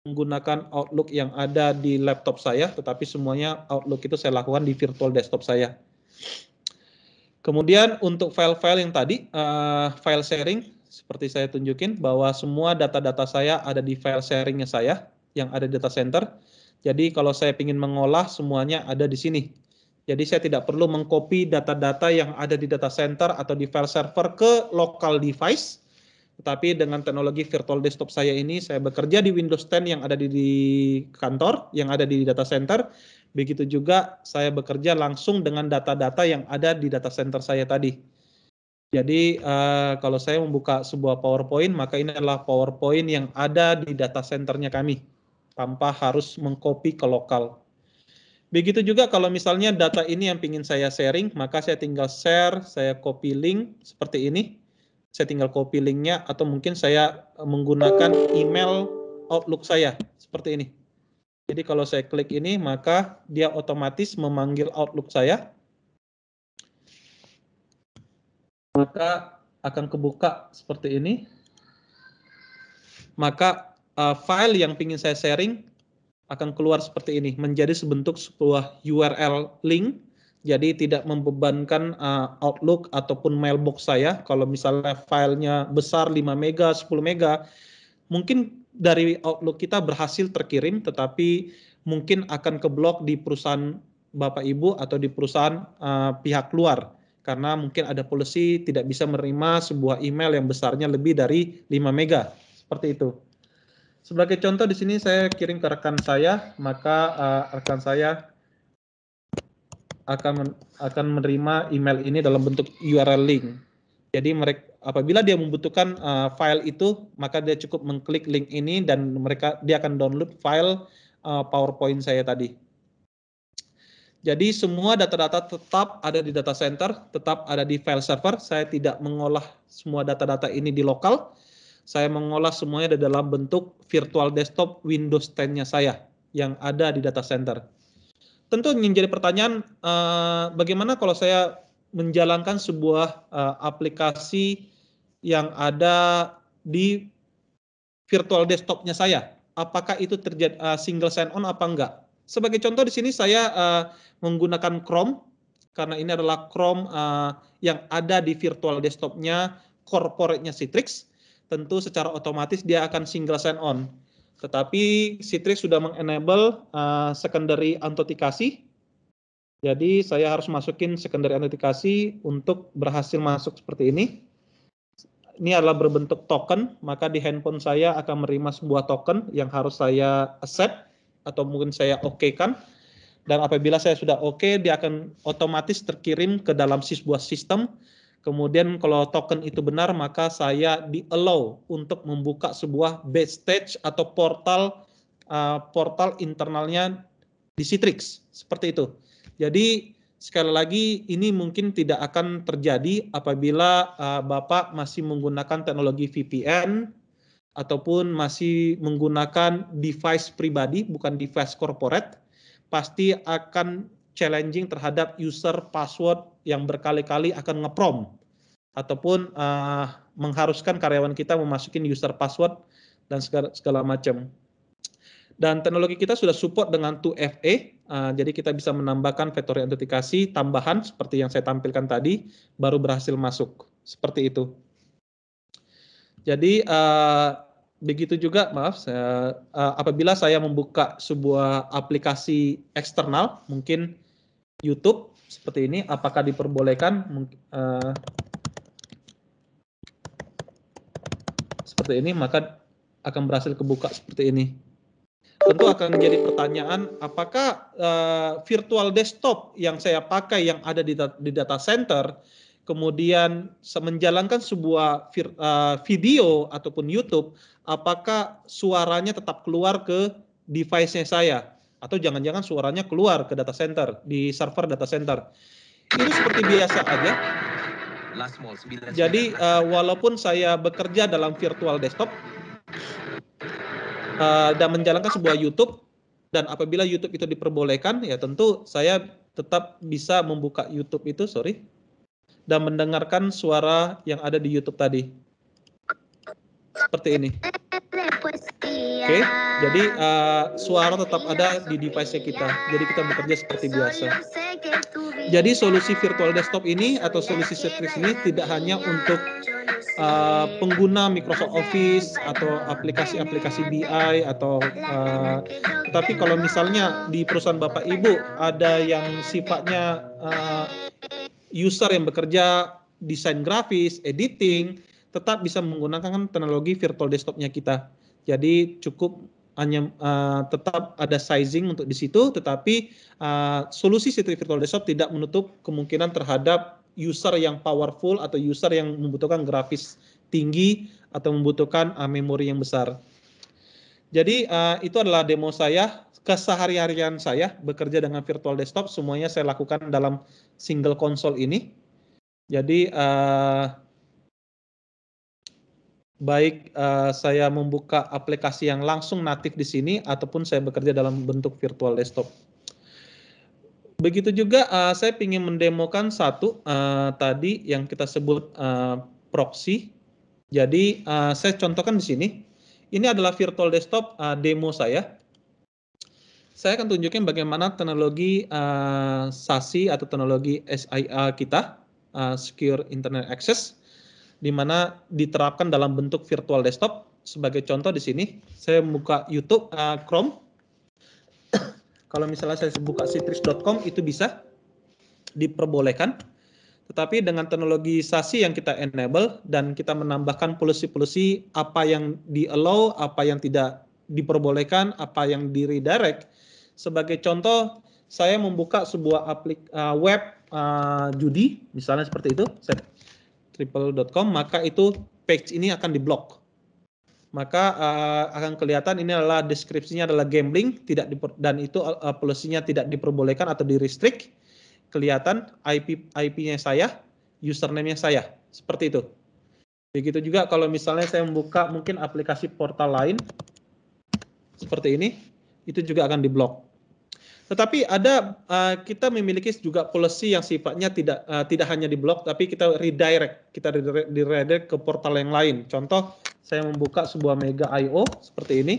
menggunakan Outlook yang ada di laptop saya, tetapi semuanya Outlook itu saya lakukan di virtual desktop saya. Kemudian untuk file-file yang tadi, uh, file sharing, seperti saya tunjukin bahwa semua data-data saya ada di file sharingnya saya, yang ada di data center. Jadi kalau saya ingin mengolah, semuanya ada di sini. Jadi saya tidak perlu mengcopy data-data yang ada di data center atau di file server ke local device, tetapi dengan teknologi virtual desktop saya ini, saya bekerja di Windows 10 yang ada di, di kantor, yang ada di data center. Begitu juga saya bekerja langsung dengan data-data yang ada di data center saya tadi. Jadi uh, kalau saya membuka sebuah PowerPoint, maka ini adalah PowerPoint yang ada di data centernya kami, tanpa harus mengcopy ke lokal. Begitu juga kalau misalnya data ini yang ingin saya sharing, maka saya tinggal share, saya copy link seperti ini saya tinggal copy linknya atau mungkin saya eh, menggunakan email Outlook saya seperti ini. Jadi kalau saya klik ini maka dia otomatis memanggil Outlook saya. Maka akan kebuka seperti ini. Maka uh, file yang ingin saya sharing akan keluar seperti ini menjadi sebentuk sebuah URL link jadi tidak membebankan uh, Outlook ataupun mailbox saya. Kalau misalnya filenya besar 5 mega, 10 mega, mungkin dari Outlook kita berhasil terkirim, tetapi mungkin akan keblok di perusahaan bapak ibu atau di perusahaan uh, pihak luar karena mungkin ada polisi tidak bisa menerima sebuah email yang besarnya lebih dari 5 mega seperti itu. Sebagai contoh di sini saya kirim ke rekan saya, maka uh, rekan saya akan men, akan menerima email ini dalam bentuk URL link. Jadi mereka apabila dia membutuhkan uh, file itu, maka dia cukup mengklik link ini dan mereka dia akan download file uh, PowerPoint saya tadi. Jadi semua data-data tetap ada di data center, tetap ada di file server. Saya tidak mengolah semua data-data ini di lokal. Saya mengolah semuanya di dalam bentuk virtual desktop Windows 10-nya saya yang ada di data center tentu ingin jadi pertanyaan uh, bagaimana kalau saya menjalankan sebuah uh, aplikasi yang ada di virtual desktopnya saya. Apakah itu terjadi uh, single sign-on apa enggak? Sebagai contoh di sini saya uh, menggunakan Chrome karena ini adalah Chrome uh, yang ada di virtual desktopnya corporate-nya Citrix. Tentu secara otomatis dia akan single sign-on tetapi Citrix sudah mengenable uh, secondary autentikasi. Jadi saya harus masukin secondary autentikasi untuk berhasil masuk seperti ini. Ini adalah berbentuk token, maka di handphone saya akan menerima sebuah token yang harus saya accept atau mungkin saya oke-kan. dan apabila saya sudah oke, okay, dia akan otomatis terkirim ke dalam sebuah sistem Kemudian kalau token itu benar maka saya di allow untuk membuka sebuah backstage atau portal uh, portal internalnya di Citrix seperti itu. Jadi sekali lagi ini mungkin tidak akan terjadi apabila uh, Bapak masih menggunakan teknologi VPN ataupun masih menggunakan device pribadi bukan device corporate pasti akan challenging terhadap user password yang berkali-kali akan ngeprom ataupun uh, mengharuskan karyawan kita memasukin user password dan segala, segala macam. Dan teknologi kita sudah support dengan 2FA, uh, eh, jadi kita bisa menambahkan faktor identifikasi tambahan seperti yang saya tampilkan tadi, baru berhasil masuk. Seperti itu. Jadi uh, begitu juga, maaf, saya, uh, apabila saya membuka sebuah aplikasi eksternal, mungkin YouTube, seperti ini apakah diperbolehkan uh, seperti ini maka akan berhasil kebuka seperti ini. Tentu akan menjadi pertanyaan apakah uh, virtual desktop yang saya pakai yang ada di, di data center kemudian menjalankan sebuah vir, uh, video ataupun YouTube apakah suaranya tetap keluar ke device-nya saya? atau jangan-jangan suaranya keluar ke data center di server data center. Itu seperti biasa aja. Jadi uh, walaupun saya bekerja dalam virtual desktop uh, dan menjalankan sebuah YouTube dan apabila YouTube itu diperbolehkan ya tentu saya tetap bisa membuka YouTube itu sorry dan mendengarkan suara yang ada di YouTube tadi seperti ini. Iya. Oke, okay? jadi uh, suara tetap ada di device kita. Jadi kita bekerja seperti iya. biasa. Jadi solusi virtual desktop ini atau solusi Citrix ini iya, tidak hanya untuk uh, pengguna Microsoft Office atau aplikasi-aplikasi BI atau uh, tapi kalau misalnya di perusahaan Bapak Ibu ada yang sifatnya uh, user yang bekerja desain grafis, editing, tetap bisa menggunakan teknologi virtual desktopnya kita. Jadi cukup hanya uh, tetap ada sizing untuk di situ, tetapi uh, solusi Citrix Virtual Desktop tidak menutup kemungkinan terhadap user yang powerful atau user yang membutuhkan grafis tinggi atau membutuhkan uh, memori yang besar. Jadi uh, itu adalah demo saya keseharian harian saya bekerja dengan virtual desktop semuanya saya lakukan dalam single console ini. Jadi uh, baik uh, saya membuka aplikasi yang langsung natif di sini ataupun saya bekerja dalam bentuk virtual desktop. Begitu juga uh, saya ingin mendemokan satu uh, tadi yang kita sebut uh, proxy. Jadi uh, saya contohkan di sini. Ini adalah virtual desktop uh, demo saya. Saya akan tunjukkan bagaimana teknologi uh, SASI atau teknologi SIA kita, uh, Secure Internet Access di mana diterapkan dalam bentuk virtual desktop. Sebagai contoh di sini, saya buka YouTube uh, Chrome. Kalau misalnya saya buka citrix.com itu bisa diperbolehkan. Tetapi dengan teknologi SASI yang kita enable dan kita menambahkan polisi-polisi apa yang di-allow, apa yang tidak diperbolehkan, apa yang di-redirect. Sebagai contoh, saya membuka sebuah aplik uh, web uh, judi, misalnya seperti itu. Saya triple.com maka itu page ini akan diblok. Maka uh, akan kelihatan ini adalah deskripsinya adalah gambling tidak diper, dan itu uh, eh, polisinya tidak diperbolehkan atau di restrict. Kelihatan IP IP-nya saya, username-nya saya. Seperti itu. Begitu juga kalau misalnya saya membuka mungkin aplikasi portal lain seperti ini, itu juga akan diblok. Tetapi ada uh, kita memiliki juga policy yang sifatnya tidak uh, tidak hanya di blog tapi kita redirect, kita redirect ke portal yang lain. Contoh, saya membuka sebuah mega IO seperti ini.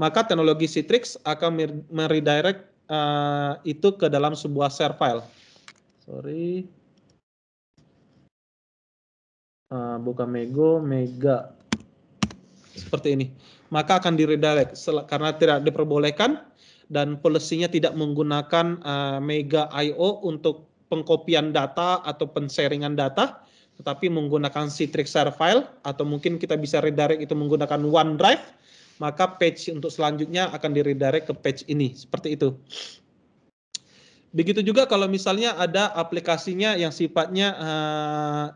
Maka teknologi Citrix akan meredirect uh, itu ke dalam sebuah share file. Sorry. Uh, buka Mego, Mega. Seperti ini. Maka akan diredirect karena tidak diperbolehkan dan polisinya tidak menggunakan uh, mega IO untuk pengkopian data atau penseringan data, tetapi menggunakan Citrix share file atau mungkin kita bisa redirect itu menggunakan OneDrive, maka page untuk selanjutnya akan diredirect ke page ini, seperti itu. Begitu juga kalau misalnya ada aplikasinya yang sifatnya uh,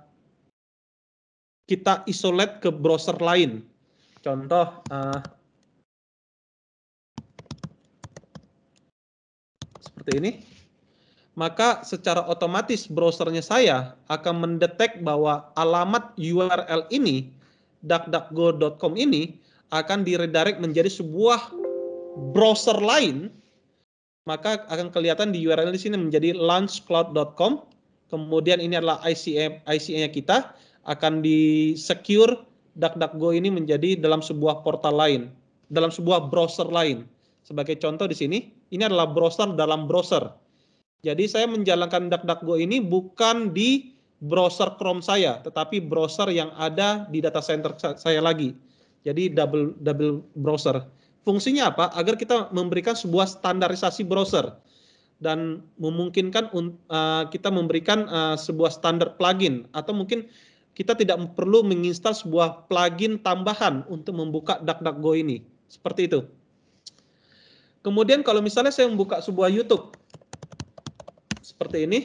kita isolate ke browser lain. Contoh uh, seperti ini, maka secara otomatis browsernya saya akan mendetek bahwa alamat URL ini, duckduckgo.com ini, akan diredirect menjadi sebuah browser lain, maka akan kelihatan di URL di sini menjadi launchcloud.com. Kemudian ini adalah ICA ICA-nya kita akan di secure DuckDuckGo ini menjadi dalam sebuah portal lain, dalam sebuah browser lain. Sebagai contoh di sini, ini adalah browser dalam browser. Jadi saya menjalankan DuckDuckGo ini bukan di browser Chrome saya, tetapi browser yang ada di data center saya lagi. Jadi double double browser. Fungsinya apa? Agar kita memberikan sebuah standarisasi browser dan memungkinkan uh, kita memberikan uh, sebuah standar plugin atau mungkin kita tidak perlu menginstal sebuah plugin tambahan untuk membuka DuckDuckGo ini. Seperti itu. Kemudian kalau misalnya saya membuka sebuah YouTube seperti ini.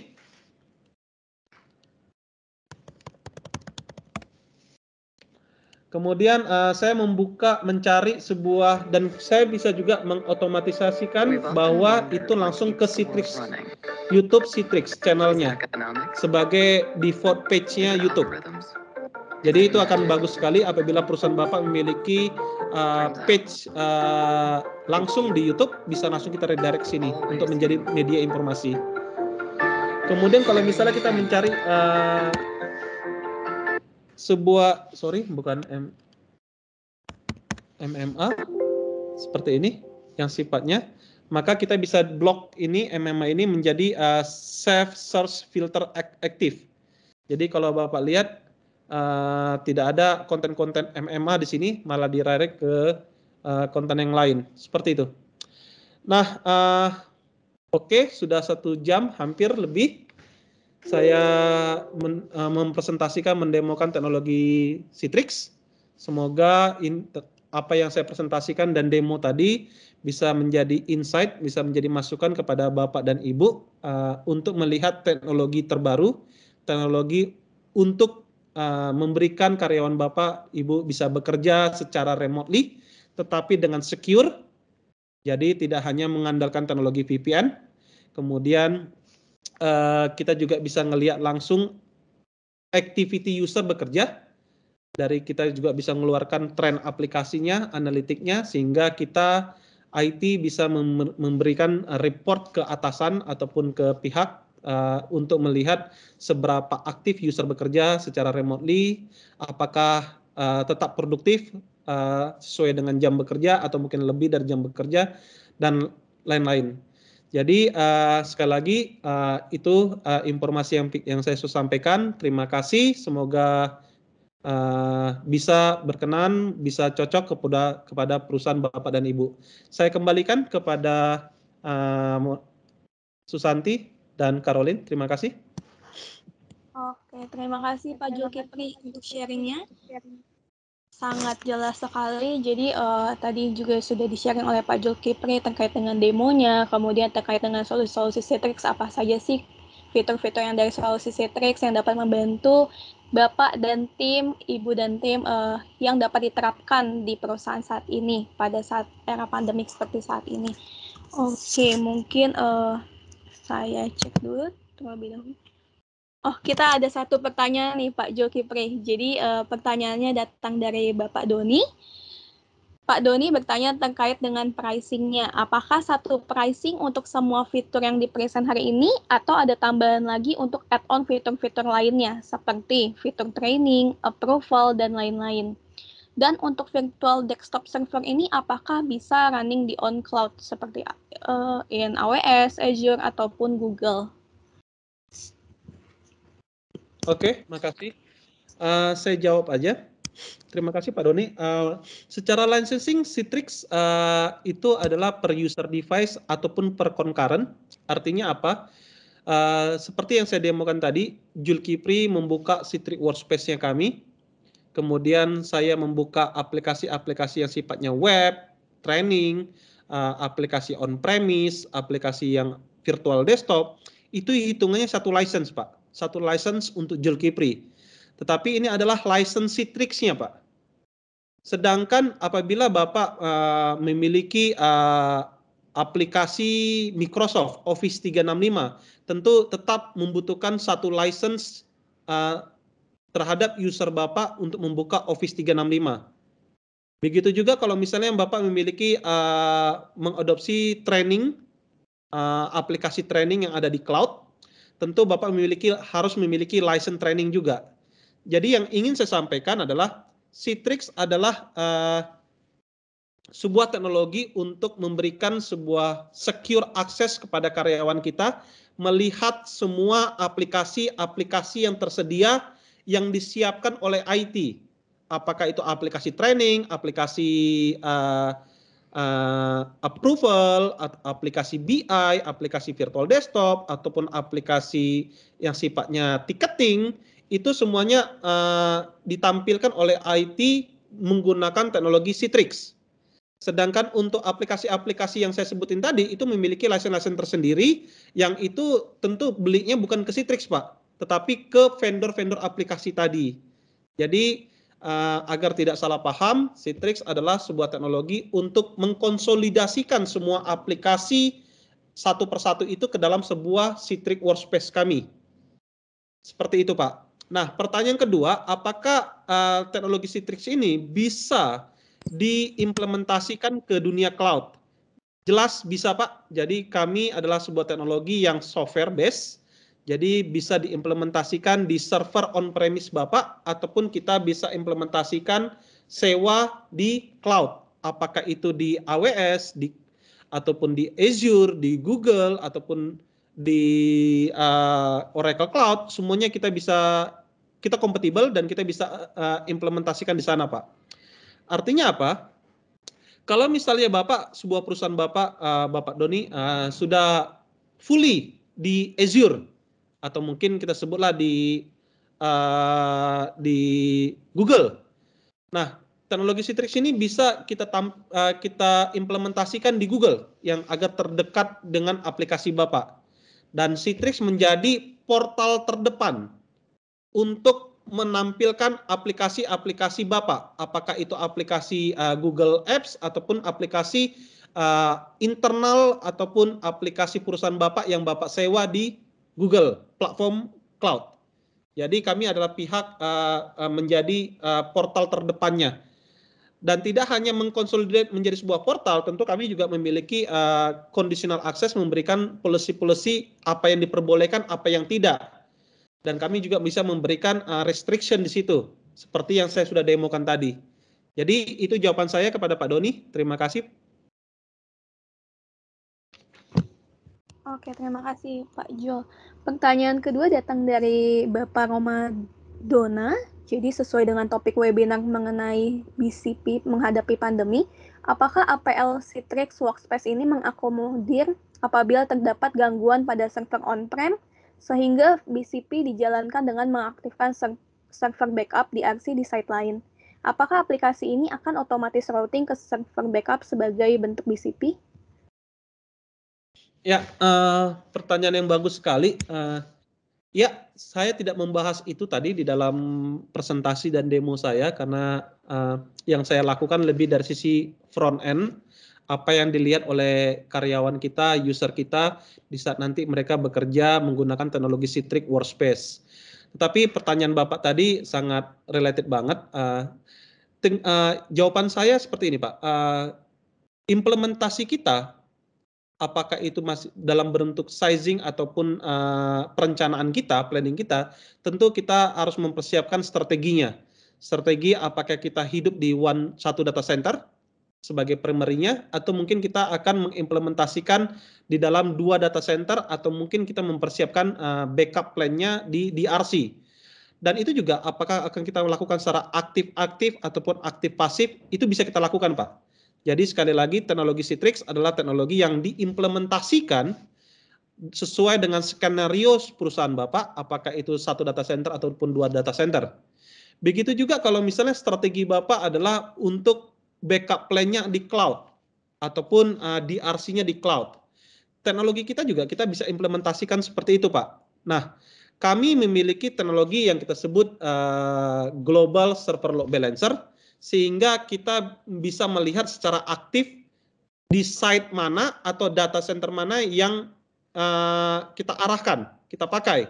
Kemudian uh, saya membuka mencari sebuah dan saya bisa juga mengotomatisasikan bahwa itu langsung ke Citrix YouTube Citrix channelnya sebagai default page-nya YouTube. Jadi itu akan bagus sekali apabila perusahaan Bapak memiliki uh, page uh, langsung di YouTube bisa langsung kita redirect sini oh, untuk iya. menjadi media informasi. Kemudian kalau misalnya kita mencari uh, sebuah sorry bukan M, MMA seperti ini yang sifatnya maka kita bisa blok ini MMA ini menjadi uh, safe Search filter aktif. Jadi kalau Bapak lihat Eh, tidak ada konten-konten MMA di sini, malah direct ke uh, konten yang lain. Seperti itu. Nah, uh, oke, okay, sudah satu jam hampir lebih saya men, uh, mempresentasikan, mendemokan teknologi Citrix. Semoga in, apa yang saya presentasikan dan demo tadi bisa menjadi insight, bisa menjadi masukan kepada Bapak dan Ibu uh, untuk melihat teknologi terbaru, teknologi untuk uh, memberikan karyawan Bapak Ibu bisa bekerja secara remotely tetapi dengan secure. Jadi tidak hanya mengandalkan teknologi VPN. Kemudian uh, kita juga bisa melihat langsung activity user bekerja. Dari kita juga bisa mengeluarkan tren aplikasinya, analitiknya sehingga kita IT bisa memberikan report ke atasan ataupun ke pihak uh, untuk melihat seberapa aktif user bekerja secara remotely, apakah uh, tetap produktif uh, sesuai dengan jam bekerja atau mungkin lebih dari jam bekerja dan lain-lain. Jadi uh, sekali lagi uh, itu uh, informasi yang yang saya sampaikan. Terima kasih. Semoga uh, bisa berkenan, bisa cocok kepada kepada perusahaan bapak dan ibu. Saya kembalikan kepada uh, Susanti dan Caroline. Terima kasih. Oke, terima kasih Pak Julkipri untuk sharingnya. Sangat jelas sekali. Jadi uh, tadi juga sudah di oleh Pak Julkipri terkait dengan demonya, kemudian terkait dengan solusi-solusi Citrix apa saja sih fitur-fitur yang dari solusi Citrix yang dapat membantu Bapak dan tim, Ibu dan tim uh, yang dapat diterapkan di perusahaan saat ini pada saat era pandemik seperti saat ini. Oke, okay, mungkin uh, saya cek dulu terlebih dahulu. Oh, kita ada satu pertanyaan nih Pak Joki Pre. Jadi uh, pertanyaannya datang dari Bapak Doni. Pak Doni bertanya terkait dengan pricingnya. Apakah satu pricing untuk semua fitur yang dipresent hari ini atau ada tambahan lagi untuk add-on fitur-fitur lainnya seperti fitur training, approval, dan lain-lain? Dan untuk virtual desktop server ini apakah bisa running di on cloud seperti uh, in AWS, Azure ataupun Google? Oke, okay, makasih. Uh, saya jawab aja. Terima kasih Pak Doni. Uh, secara licensing, Citrix uh, itu adalah per user device ataupun per concurrent. Artinya apa? Uh, seperti yang saya demokan tadi, Julkipri membuka Citrix Workspace-nya kami kemudian saya membuka aplikasi-aplikasi yang sifatnya web, training, eh, aplikasi on-premise, aplikasi yang virtual desktop, itu hitungannya satu license, Pak. Satu license untuk Julkipri. Tetapi ini adalah license Citrix-nya, Pak. Sedangkan apabila Bapak uh, memiliki uh, aplikasi Microsoft Office 365, tentu tetap membutuhkan satu license uh, terhadap user Bapak untuk membuka Office 365. Begitu juga kalau misalnya yang Bapak memiliki uh, mengadopsi training uh, aplikasi training yang ada di cloud, tentu Bapak memiliki harus memiliki license training juga. Jadi yang ingin saya sampaikan adalah Citrix adalah uh, sebuah teknologi untuk memberikan sebuah secure akses kepada karyawan kita melihat semua aplikasi-aplikasi yang tersedia yang disiapkan oleh IT. Apakah itu aplikasi training, aplikasi uh, uh, approval, aplikasi BI, aplikasi virtual desktop, ataupun aplikasi yang sifatnya ticketing, itu semuanya uh, ditampilkan oleh IT menggunakan teknologi Citrix. Sedangkan untuk aplikasi-aplikasi yang saya sebutin tadi itu memiliki license-license tersendiri yang itu tentu belinya bukan ke Citrix, Pak tetapi ke vendor-vendor aplikasi tadi. Jadi uh, agar tidak salah paham, Citrix adalah sebuah teknologi untuk mengkonsolidasikan semua aplikasi satu persatu itu ke dalam sebuah Citrix Workspace kami. Seperti itu, Pak. Nah, pertanyaan kedua, apakah uh, teknologi Citrix ini bisa diimplementasikan ke dunia cloud? Jelas bisa, Pak. Jadi kami adalah sebuah teknologi yang software based jadi bisa diimplementasikan di server on-premise Bapak ataupun kita bisa implementasikan sewa di cloud. Apakah itu di AWS, di ataupun di Azure, di Google ataupun di uh, Oracle Cloud, semuanya kita bisa kita kompatibel dan kita bisa uh, implementasikan di sana, Pak. Artinya apa? Kalau misalnya Bapak sebuah perusahaan Bapak uh, Bapak Doni uh, sudah fully di Azure atau mungkin kita sebutlah di uh, di Google. Nah, teknologi Citrix ini bisa kita tam, uh, kita implementasikan di Google yang agak terdekat dengan aplikasi Bapak. Dan Citrix menjadi portal terdepan untuk menampilkan aplikasi-aplikasi Bapak, apakah itu aplikasi uh, Google Apps ataupun aplikasi uh, internal ataupun aplikasi perusahaan Bapak yang Bapak sewa di Google platform cloud. Jadi kami adalah pihak uh, menjadi uh, portal terdepannya. Dan tidak hanya mengkonsolidasi menjadi sebuah portal, tentu kami juga memiliki uh, conditional access memberikan polisi-polisi apa yang diperbolehkan, apa yang tidak. Dan kami juga bisa memberikan uh, restriction di situ, seperti yang saya sudah demokan tadi. Jadi itu jawaban saya kepada Pak Doni. Terima kasih. Oke, terima kasih Pak Jo. Pertanyaan kedua datang dari Bapak Roma Dona. Jadi sesuai dengan topik webinar mengenai BCP menghadapi pandemi, apakah APL Citrix Workspace ini mengakomodir apabila terdapat gangguan pada server on-prem sehingga BCP dijalankan dengan mengaktifkan server backup di RC di site lain? Apakah aplikasi ini akan otomatis routing ke server backup sebagai bentuk BCP? Ya, uh, pertanyaan yang bagus sekali. Uh, ya, saya tidak membahas itu tadi di dalam presentasi dan demo saya karena uh, yang saya lakukan lebih dari sisi front end, apa yang dilihat oleh karyawan kita, user kita di saat nanti mereka bekerja menggunakan teknologi Citrix Workspace. Tetapi pertanyaan Bapak tadi sangat related banget. Uh, uh, jawaban saya seperti ini, Pak. Uh, implementasi kita apakah itu masih dalam bentuk sizing ataupun uh, perencanaan kita, planning kita, tentu kita harus mempersiapkan strateginya. Strategi apakah kita hidup di one satu data center sebagai primernya atau mungkin kita akan mengimplementasikan di dalam dua data center atau mungkin kita mempersiapkan uh, backup plan-nya di DRC. Dan itu juga apakah akan kita lakukan secara aktif-aktif ataupun aktif pasif itu bisa kita lakukan, Pak jadi sekali lagi teknologi Citrix adalah teknologi yang diimplementasikan sesuai dengan skenario perusahaan Bapak, apakah itu satu data center ataupun dua data center. Begitu juga kalau misalnya strategi Bapak adalah untuk backup plan-nya di cloud ataupun uh, eh, DRC-nya di cloud. Teknologi kita juga kita bisa implementasikan seperti itu, Pak. Nah, kami memiliki teknologi yang kita sebut uh, Global Server Load Balancer sehingga kita bisa melihat secara aktif di site mana atau data center mana yang uh, kita arahkan, kita pakai.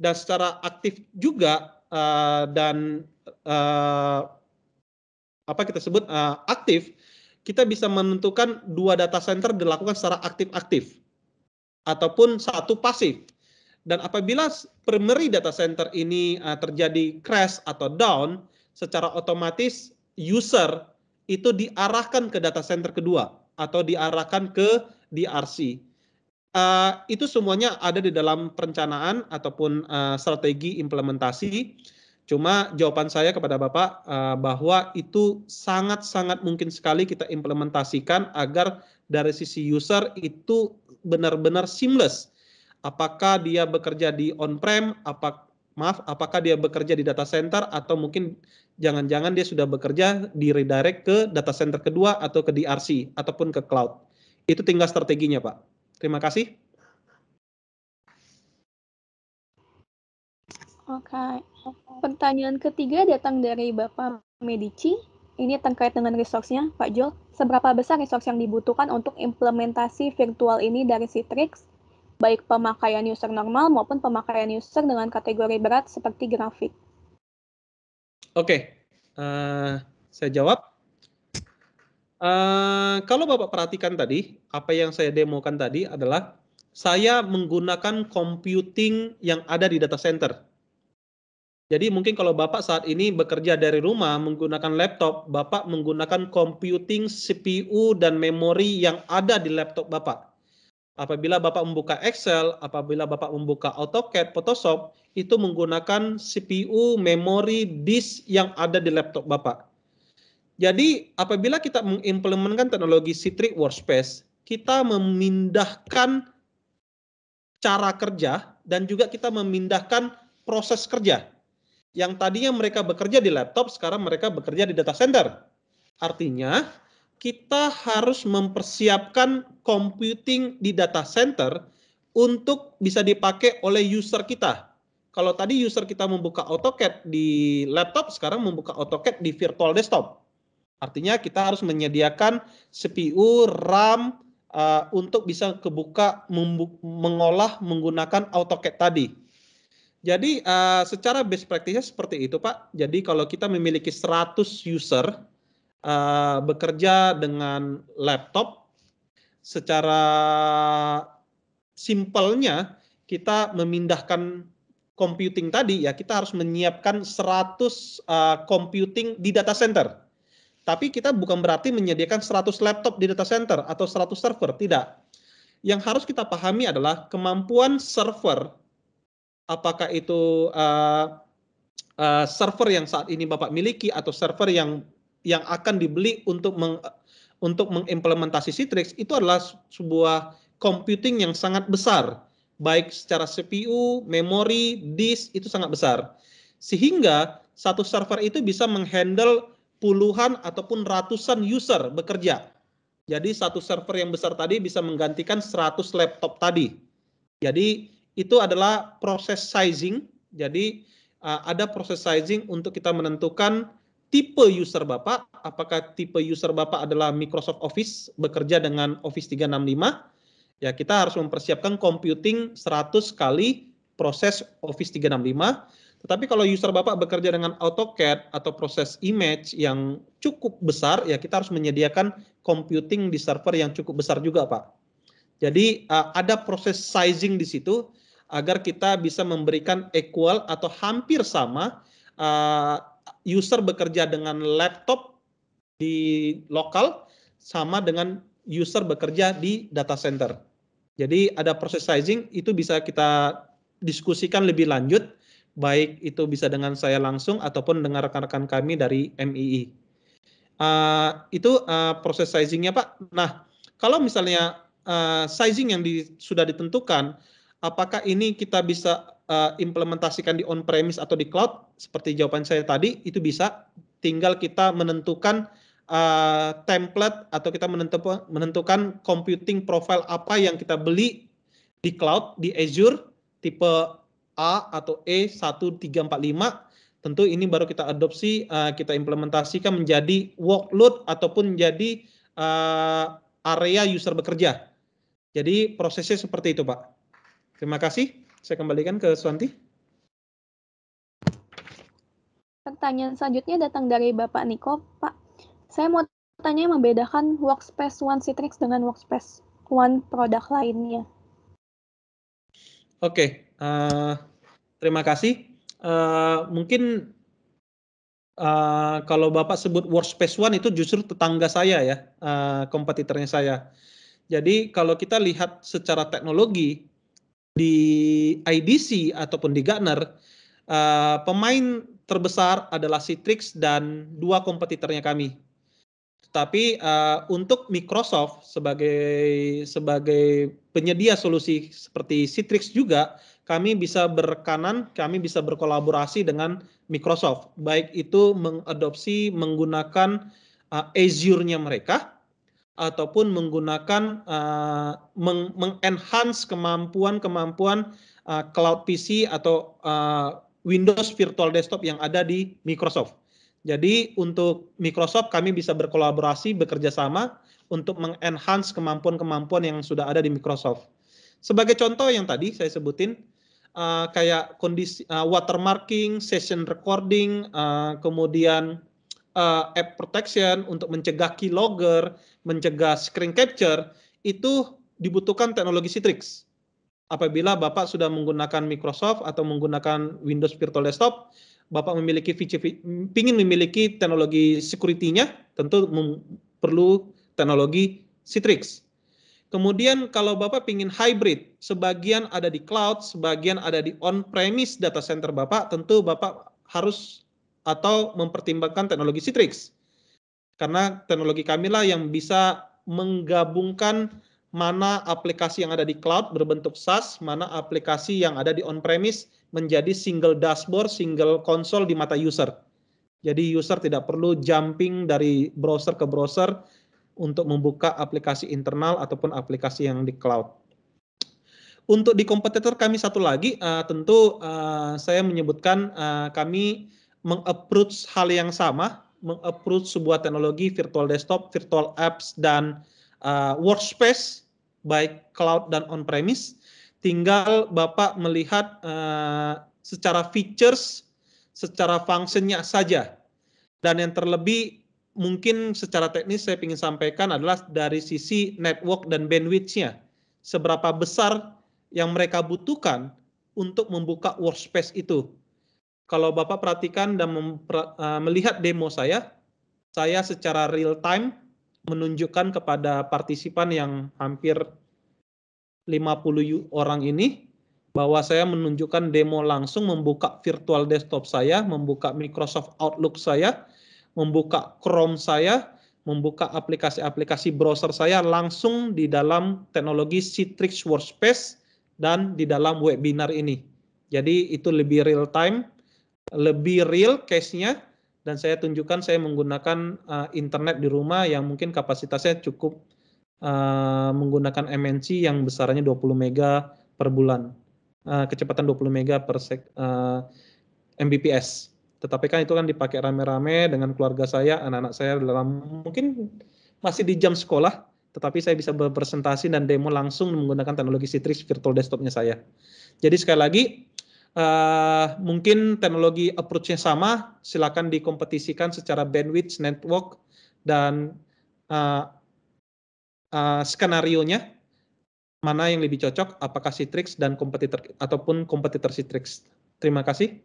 Dan secara aktif juga uh, dan uh, apa kita sebut uh, aktif, kita bisa menentukan dua data center dilakukan secara aktif-aktif ataupun satu pasif. Dan apabila primary data center ini uh, terjadi crash atau down, secara otomatis user itu diarahkan ke data center kedua atau diarahkan ke DRC. Uh, eh, itu semuanya ada di dalam perencanaan ataupun uh, strategi implementasi. Cuma jawaban saya kepada Bapak uh, bahwa itu sangat-sangat mungkin sekali kita implementasikan agar dari sisi user itu benar-benar seamless. Apakah dia bekerja di on-prem, apa, maaf, apakah dia bekerja di data center atau mungkin jangan-jangan dia sudah bekerja di redirect ke data center kedua atau ke DRC ataupun ke cloud. Itu tinggal strateginya, Pak. Terima kasih. Oke. Pertanyaan ketiga datang dari Bapak Medici. Ini terkait dengan resource-nya, Pak Jol. Seberapa besar resource yang dibutuhkan untuk implementasi virtual ini dari Citrix, baik pemakaian user normal maupun pemakaian user dengan kategori berat seperti grafik? Oke, okay. uh, eh, saya jawab. Uh, kalau Bapak perhatikan tadi, apa yang saya demokan tadi adalah saya menggunakan computing yang ada di data center. Jadi mungkin kalau Bapak saat ini bekerja dari rumah menggunakan laptop, Bapak menggunakan computing CPU dan memori yang ada di laptop Bapak. Apabila Bapak membuka Excel, apabila Bapak membuka AutoCAD, Photoshop, itu menggunakan CPU, memori, disk yang ada di laptop Bapak. Jadi apabila kita mengimplementkan teknologi Citrix Workspace, kita memindahkan cara kerja dan juga kita memindahkan proses kerja. Yang tadinya mereka bekerja di laptop, sekarang mereka bekerja di data center. Artinya, kita harus mempersiapkan computing di data center untuk bisa dipakai oleh user kita kalau tadi user kita membuka AutoCAD di laptop, sekarang membuka AutoCAD di virtual desktop. Artinya kita harus menyediakan CPU, RAM uh, untuk bisa kebuka mengolah menggunakan AutoCAD tadi. Jadi uh, secara best practice seperti itu Pak. Jadi kalau kita memiliki 100 user uh, bekerja dengan laptop, secara simpelnya kita memindahkan computing tadi ya kita harus menyiapkan 100 uh, eh, computing di data center. Tapi kita bukan berarti menyediakan 100 laptop di data center atau 100 server, tidak. Yang harus kita pahami adalah kemampuan server apakah itu uh, uh, server yang saat ini Bapak miliki atau server yang yang akan dibeli untuk meng, untuk mengimplementasi Citrix itu adalah sebuah computing yang sangat besar baik secara CPU, memori, disk itu sangat besar. Sehingga satu server itu bisa menghandle puluhan ataupun ratusan user bekerja. Jadi satu server yang besar tadi bisa menggantikan 100 laptop tadi. Jadi itu adalah proses sizing. Jadi eh, ada proses sizing untuk kita menentukan tipe user Bapak, apakah tipe user Bapak adalah Microsoft Office bekerja dengan Office 365 ya kita harus mempersiapkan computing 100 kali proses Office 365. Tetapi kalau user Bapak bekerja dengan AutoCAD atau proses image yang cukup besar, ya kita harus menyediakan computing di server yang cukup besar juga, Pak. Jadi eh, ada proses sizing di situ agar kita bisa memberikan equal atau hampir sama eh, user bekerja dengan laptop di lokal sama dengan user bekerja di data center. Jadi ada proses sizing itu bisa kita diskusikan lebih lanjut baik itu bisa dengan saya langsung ataupun dengan rekan-rekan kami dari MII. Uh, ah, itu uh, proses sizingnya Pak. Nah, kalau misalnya uh, sizing yang di, sudah ditentukan, apakah ini kita bisa uh, implementasikan di on-premise atau di cloud? Seperti jawaban saya tadi, itu bisa. Tinggal kita menentukan uh, template atau kita menentukan, menentukan computing profile apa yang kita beli di cloud di Azure tipe A atau E 1345 tentu ini baru kita adopsi uh, kita implementasikan menjadi workload ataupun menjadi uh, area user bekerja. Jadi prosesnya seperti itu, Pak. Terima kasih. Saya kembalikan ke Swanti. Pertanyaan selanjutnya datang dari Bapak Niko, Pak. Saya mau tanya membedakan workspace One Citrix dengan workspace One produk lainnya. Oke, okay, uh, eh, terima kasih. Uh, mungkin uh, kalau Bapak sebut Workspace One itu justru tetangga saya ya, uh, kompetitornya saya. Jadi kalau kita lihat secara teknologi di IDC ataupun di Gartner, uh, pemain terbesar adalah Citrix dan dua kompetitornya kami, tapi uh, untuk Microsoft sebagai sebagai penyedia solusi seperti Citrix juga, kami bisa berkanan, kami bisa berkolaborasi dengan Microsoft. Baik itu mengadopsi menggunakan uh, Azure-nya mereka ataupun menggunakan uh, meng mengenhance kemampuan-kemampuan uh, cloud PC atau uh, Windows Virtual Desktop yang ada di Microsoft. Jadi untuk Microsoft kami bisa berkolaborasi, bekerja sama untuk mengenhance kemampuan-kemampuan yang sudah ada di Microsoft. Sebagai contoh yang tadi saya sebutin, uh, kayak kondisi uh, watermarking, session recording, uh, kemudian uh, app protection untuk mencegah keylogger, mencegah screen capture itu dibutuhkan teknologi Citrix. Apabila Bapak sudah menggunakan Microsoft atau menggunakan Windows Virtual Desktop, Bapak memiliki feature, ingin memiliki teknologi security-nya, tentu perlu teknologi Citrix. Kemudian kalau Bapak ingin hybrid, sebagian ada di cloud, sebagian ada di on-premise data center Bapak, tentu Bapak harus atau mempertimbangkan teknologi Citrix. Karena teknologi kamilah yang bisa menggabungkan mana aplikasi yang ada di cloud berbentuk SaaS, mana aplikasi yang ada di on-premise menjadi single dashboard, single console di mata user. Jadi user tidak perlu jumping dari browser ke browser untuk membuka aplikasi internal ataupun aplikasi yang di cloud. Untuk di kompetitor kami satu lagi, uh, tentu uh, saya menyebutkan uh, kami mengapproach hal yang sama, mengapproach sebuah teknologi virtual desktop, virtual apps, dan uh, workspace baik cloud dan on-premise. Tinggal Bapak melihat uh, secara features, secara fungsinya saja. Dan yang terlebih mungkin secara teknis saya ingin sampaikan adalah dari sisi network dan bandwidth-nya. Seberapa besar yang mereka butuhkan untuk membuka workspace itu. Kalau Bapak perhatikan dan uh, melihat demo saya, saya secara real time menunjukkan kepada partisipan yang hampir 50 orang ini bahwa saya menunjukkan demo langsung membuka virtual desktop saya, membuka Microsoft Outlook saya, membuka Chrome saya, membuka aplikasi-aplikasi browser saya langsung di dalam teknologi Citrix Workspace dan di dalam webinar ini. Jadi itu lebih real time, lebih real case-nya dan saya tunjukkan saya menggunakan uh, internet di rumah yang mungkin kapasitasnya cukup uh, menggunakan MNC yang besarnya 20 mega per bulan. Uh, kecepatan 20 mega per sek, uh, Mbps. Tetapi kan itu kan dipakai rame-rame dengan keluarga saya, anak-anak saya dalam mungkin masih di jam sekolah, tetapi saya bisa berpresentasi dan demo langsung menggunakan teknologi Citrix virtual desktopnya saya. Jadi sekali lagi Uh, mungkin teknologi approach-nya sama, silakan dikompetisikan secara bandwidth, network, dan uh, uh, skenario-nya mana yang lebih cocok, apakah Citrix dan kompetitor ataupun kompetitor Citrix. Terima kasih.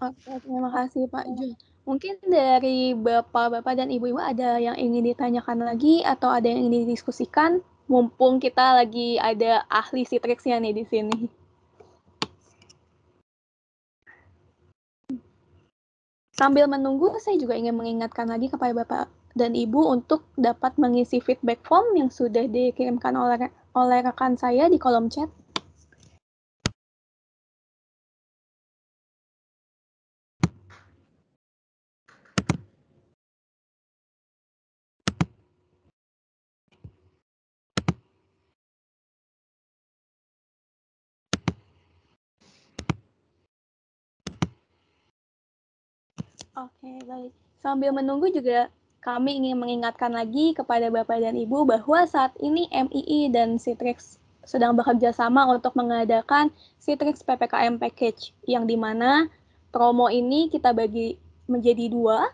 Oke, terima kasih Pak Jun. Mungkin dari Bapak-Bapak dan Ibu-Ibu ada yang ingin ditanyakan lagi atau ada yang ingin didiskusikan? Mumpung kita lagi ada ahli Citrix-nya nih di sini. Sambil menunggu, saya juga ingin mengingatkan lagi kepada Bapak dan Ibu untuk dapat mengisi feedback form yang sudah dikirimkan oleh oleh rekan saya di kolom chat Oke, baik. Sambil menunggu juga kami ingin mengingatkan lagi kepada Bapak dan Ibu bahwa saat ini MII dan Citrix sedang bekerja sama untuk mengadakan Citrix PPKM Package, yang dimana promo ini kita bagi menjadi dua.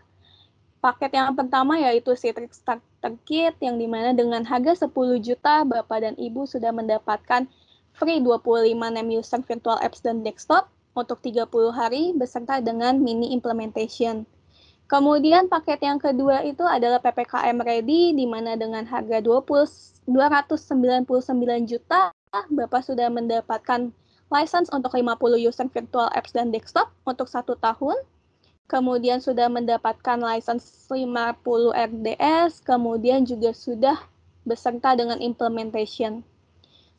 Paket yang pertama yaitu Citrix Starter Kit, yang dimana dengan harga 10 juta, Bapak dan Ibu sudah mendapatkan free 25 name user virtual apps dan desktop untuk 30 hari beserta dengan mini implementation. Kemudian paket yang kedua itu adalah PPKM Ready di mana dengan harga 20 299 juta Bapak sudah mendapatkan license untuk 50 user virtual apps dan desktop untuk satu tahun. Kemudian sudah mendapatkan license 50 RDS, kemudian juga sudah beserta dengan implementation.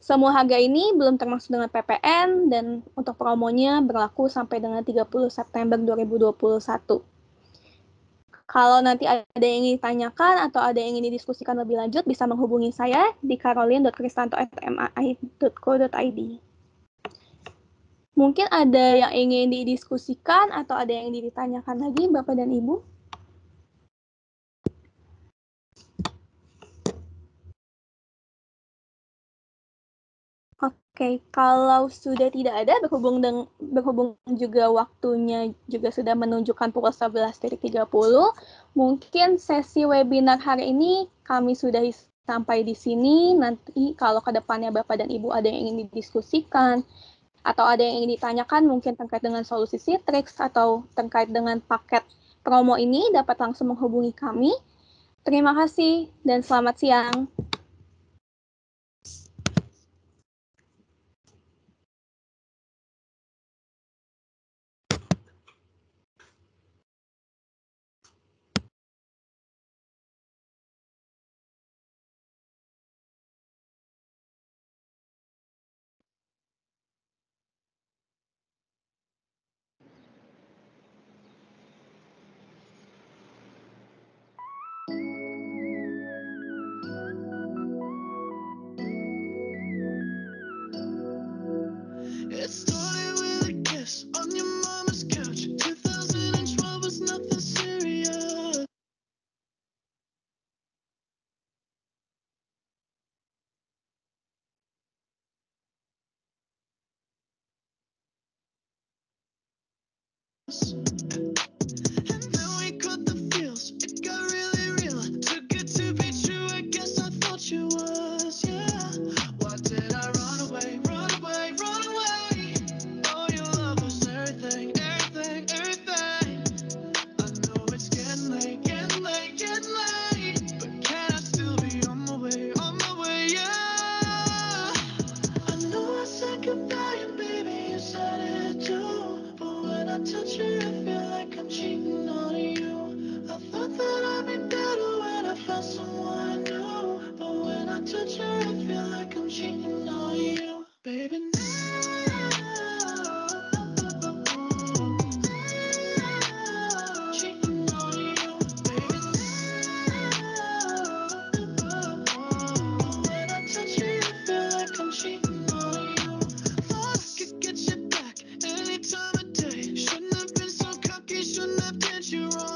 Semua harga ini belum termasuk dengan PPN dan untuk promonya berlaku sampai dengan 30 September 2021. Kalau nanti ada yang ingin ditanyakan atau ada yang ingin didiskusikan lebih lanjut, bisa menghubungi saya di caroline.kristanto.mai.co.id. Mungkin ada yang ingin didiskusikan atau ada yang ingin ditanyakan lagi, Bapak dan Ibu? Oke, okay, kalau sudah tidak ada berhubung dengan berhubung juga waktunya juga sudah menunjukkan pukul 11.30, mungkin sesi webinar hari ini kami sudah sampai di sini. Nanti kalau ke depannya Bapak dan Ibu ada yang ingin didiskusikan atau ada yang ingin ditanyakan mungkin terkait dengan solusi Citrix atau terkait dengan paket promo ini dapat langsung menghubungi kami. Terima kasih dan selamat siang. Yes. you run.